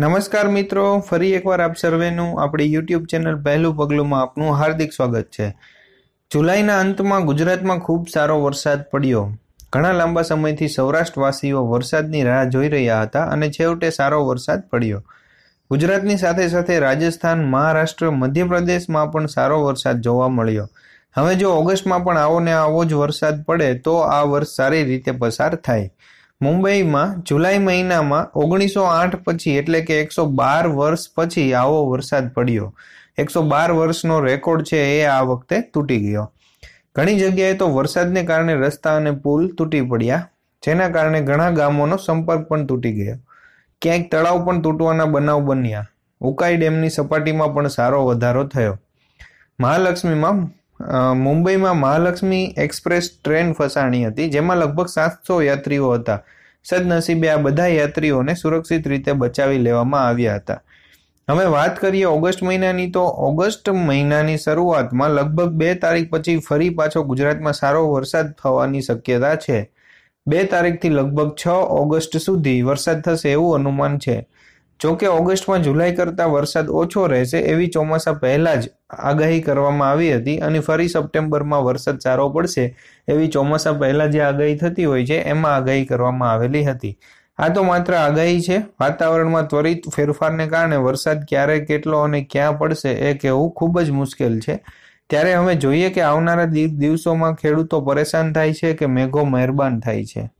નમસ્કાર મિત્રો ફરી એકવાર આપ સર્વેનું આપણી યુટ્યુબ ચેનલ પહેલું પગલુંમાં આપનું હાર્દિક સ્વાગત છે જુલાઈના અંતમાં ગુજરાતમાં ખૂબ સારો વરસાદ પડ્યો ઘણા લાંબા સમયથી સૌરાષ્ટ્રવાસીઓ વરસાદની રાહ જોઈ રહ્યા હતા અને છેવટે સારો વરસાદ પડ્યો ગુજરાતની સાથે સાથે રાજસ્થાન મહારાષ્ટ્ર મધ્યપ્રદેશમાં પણ સારો વરસાદ જોવા મળ્યો હવે જો ઓગસ્ટમાં પણ આવો ને આવો જ વરસાદ પડે તો આ વર્ષ સારી રીતે પસાર થાય મુંબઈમાં જુલાઈ મહિનામાં ઓગણીસો આઠ પછી એટલે કે એકસો બાર વર્ષ પછી આવો વરસાદ પડ્યો એકસો બાર વર્ષનો રેકોર્ડ છે એ આ વખતે તૂટી ગયો ઘણી જગ્યાએ તો વરસાદને કારણે રસ્તા અને પુલ તૂટી પડ્યા જેના કારણે ઘણા ગામોનો સંપર્ક પણ તૂટી ગયો ક્યાંક તળાવ પણ તૂટવાના બનાવ બન્યા ઉકાઈ ડેમની સપાટીમાં પણ સારો વધારો થયો મહાલક્ષ્મીમાં મુંબઈમાં મહાલક્ષ્મી એક્સપ્રેસ ટ્રેન ફસાણી હતી જેમાં લગભગ સાતસો યાત્રીઓ હતા સદનસીબે આ બધા યાત્રીઓને સુરક્ષિત રીતે બચાવી લેવામાં આવ્યા હતા હવે વાત કરીએ ઓગસ્ટ મહિનાની તો ઓગસ્ટ મહિનાની શરૂઆતમાં લગભગ બે તારીખ પછી ફરી પાછો ગુજરાતમાં સારો વરસાદ થવાની શક્યતા છે બે તારીખથી લગભગ છ ઓગસ્ટ સુધી વરસાદ થશે એવું અનુમાન છે જોકે ઓગસ્ટમાં જુલાઈ કરતાં વરસાદ ઓછો રહેશે એવી ચોમાસા પહેલાં જ આગાહી કરવામાં આવી હતી અને ફરી સપ્ટેમ્બરમાં વરસાદ સારો પડશે એવી ચોમાસા પહેલાં જે આગાહી થતી હોય છે એમાં આગાહી કરવામાં આવેલી હતી આ તો માત્ર આગાહી છે વાતાવરણમાં ત્વરિત ફેરફારને કારણે વરસાદ ક્યારે કેટલો અને ક્યાં પડશે એ કહેવું ખૂબ જ મુશ્કેલ છે ત્યારે હવે જોઈએ કે આવનારા દિવસોમાં ખેડૂતો પરેશાન થાય છે કે મેઘો મહેરબાન થાય છે